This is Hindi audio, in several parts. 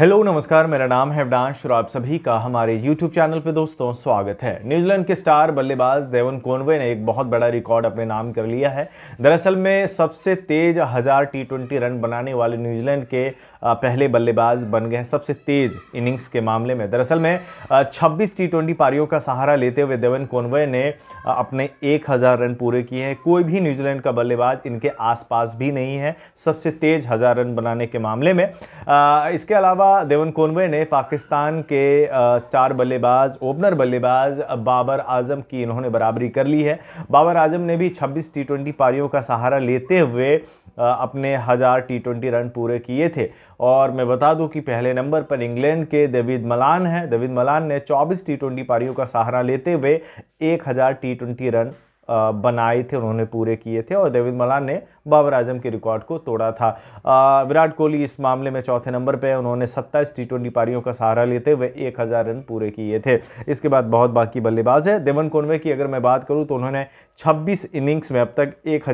हेलो नमस्कार मेरा नाम है अवडांश और आप सभी का हमारे यूट्यूब चैनल पे दोस्तों स्वागत है न्यूजीलैंड के स्टार बल्लेबाज देवन कोनवे ने एक बहुत बड़ा रिकॉर्ड अपने नाम कर लिया है दरअसल में सबसे तेज हज़ार टी ट्वेंटी रन बनाने वाले न्यूजीलैंड के पहले बल्लेबाज बन गए हैं सबसे तेज इनिंग्स के मामले में दरअसल में छब्बीस टी ट्वेंटी पारियों का सहारा लेते हुए देवन कोनवे ने अपने एक रन पूरे किए हैं कोई भी न्यूजीलैंड का बल्लेबाज इनके आसपास भी नहीं है सबसे तेज हज़ार रन बनाने के मामले में इसके अलावा अलावा देवन कोनवे ने पाकिस्तान के स्टार बल्लेबाज ओपनर बल्लेबाज बाबर आजम की इन्होंने बराबरी कर ली है बाबर आजम ने भी 26 टी ट्वेंटी पारियों का सहारा लेते हुए अपने हज़ार टी ट्वेंटी रन पूरे किए थे और मैं बता दूं कि पहले नंबर पर इंग्लैंड के दविद मलान हैं दविद मलान ने 24 टी ट्वेंटी पारियों का सहारा लेते हुए एक टी ट्वेंटी रन बनाए थे उन्होंने पूरे किए थे और देविंद मलान ने बाबर आजम के रिकॉर्ड को तोड़ा था विराट कोहली इस मामले में चौथे नंबर पर उन्होंने सत्ताईस टी ट्वेंटी पारियों का सहारा लेते हुए एक हज़ार रन पूरे किए थे इसके बाद बहुत बाकी बल्लेबाज है देवन कोनवे की अगर मैं बात करूँ तो उन्होंने छब्बीस इनिंग्स में अब तक एक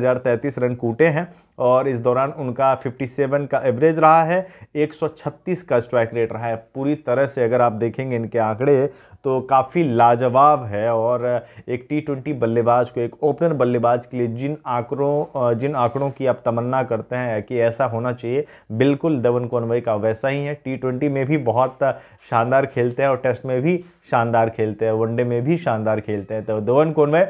रन कूटे हैं और इस दौरान उनका 57 का एवरेज रहा है 136 का स्ट्राइक रेट रहा है पूरी तरह से अगर आप देखेंगे इनके आंकड़े तो काफ़ी लाजवाब है और एक टी ट्वेंटी बल्लेबाज को एक ओपनर बल्लेबाज के लिए जिन आंकड़ों जिन आंकड़ों की आप तमन्ना करते हैं कि ऐसा होना चाहिए बिल्कुल दवन कोनवई का वैसा ही है टी ट्वेंटी में भी बहुत शानदार खेलते हैं और टेस्ट में भी शानदार खेलते हैं वनडे में भी शानदार खेलते हैं तो दवन कोनवई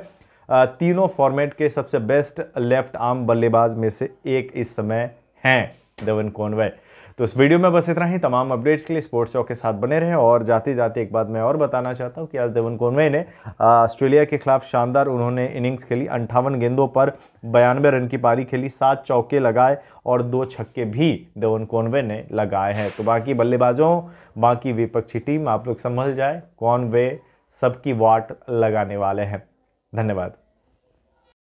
तीनों फॉर्मेट के सबसे बेस्ट लेफ्ट आर्म बल्लेबाज में से एक इस समय हैं देवन कॉनवे तो इस वीडियो में बस इतना ही तमाम अपडेट्स के लिए स्पोर्ट्स शॉक के साथ बने रहे और जाते जाते एक बात मैं और बताना चाहता हूँ कि आज देवन कॉनवे ने ऑस्ट्रेलिया के खिलाफ शानदार उन्होंने इनिंग्स खेली अंठावन गेंदों पर बयानवे रन की पारी खेली सात चौके लगाए और दो छक्के भी देवन कॉनवे ने लगाए हैं तो बाकी बल्लेबाजों बाकी विपक्षी टीम आप लोग संभल जाए कौन सबकी वाट लगाने वाले हैं धन्यवाद